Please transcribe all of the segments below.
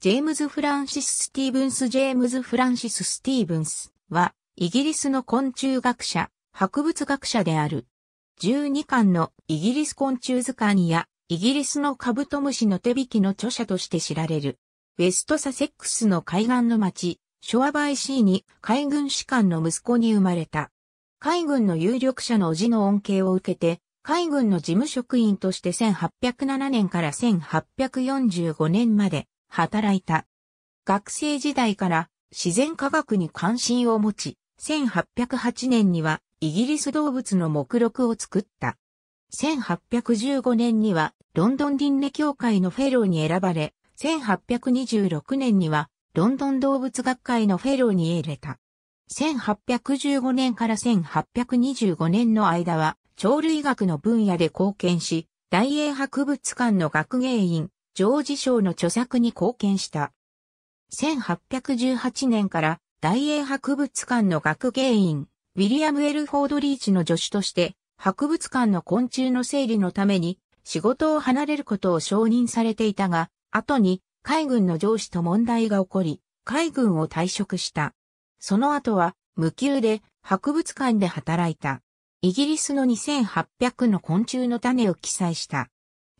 ジェームズ・フランシス・スティーブンス・ジェームズ・フランシス・スティーブンスは、イギリスの昆虫学者、博物学者である。12巻のイギリス昆虫図鑑や、イギリスのカブトムシの手引きの著者として知られる。ウェストサセックスの海岸の町、ショアバイシーに海軍士官の息子に生まれた。海軍の有力者の叔父の恩恵を受けて、海軍の事務職員として1807年から1845年まで働いた。学生時代から自然科学に関心を持ち、1808年にはイギリス動物の目録を作った。1815年にはロンドン輪廻協会のフェローに選ばれ、1826年にはロンドン動物学会のフェローに入れた。1815年から1825年の間は鳥類学の分野で貢献し、大英博物館の学芸員、ジョージ賞の著作に貢献した。1818年から大英博物館の学芸員、ウィリアム・エルフォード・リーチの助手として、博物館の昆虫の整理のために仕事を離れることを承認されていたが、後に海軍の上司と問題が起こり、海軍を退職した。その後は無給で博物館で働いた。イギリスの2800の昆虫の種を記載した。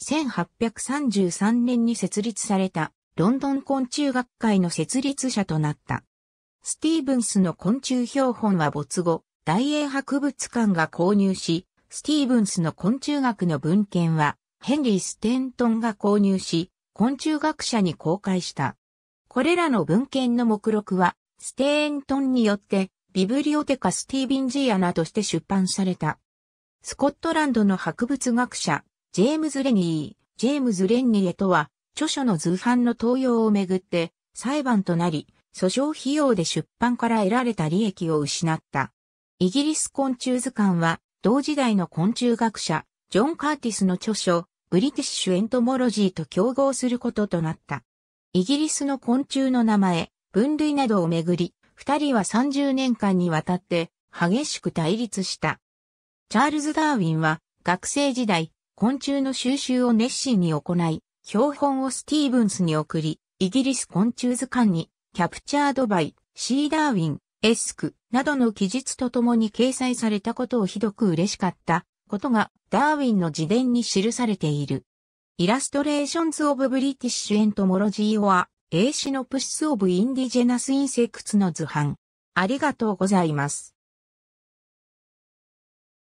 1833年に設立されたロンドン昆虫学会の設立者となった。スティーブンスの昆虫標本は没後、大英博物館が購入し、スティーブンスの昆虫学の文献はヘンリー・ステントンが購入し、昆虫学者に公開した。これらの文献の目録は、ステントンによって、ビブリオテカ・スティービンジーアナとして出版された。スコットランドの博物学者、ジェームズ・レニー、ジェームズ・レンニエとは、著書の図版の盗用をめぐって裁判となり、訴訟費用で出版から得られた利益を失った。イギリス昆虫図鑑は、同時代の昆虫学者、ジョン・カーティスの著書、ブリティッシュ・エントモロジーと競合することとなった。イギリスの昆虫の名前、分類などをめぐり、二人は30年間にわたって激しく対立した。チャールズ・ダーウィンは学生時代、昆虫の収集を熱心に行い、標本をスティーブンスに送り、イギリス昆虫図鑑に、キャプチャードバイ、シーダーウィン、エスク、などの記述とともに掲載されたことをひどく嬉しかったことが、ダーウィンの自伝に記されている。イラストレーションズ・オブ・ブリティッシュ・エントモロジー・オア、英詞のプシス・オブ・インディジェナス・インセクツの図版。ありがとうございます。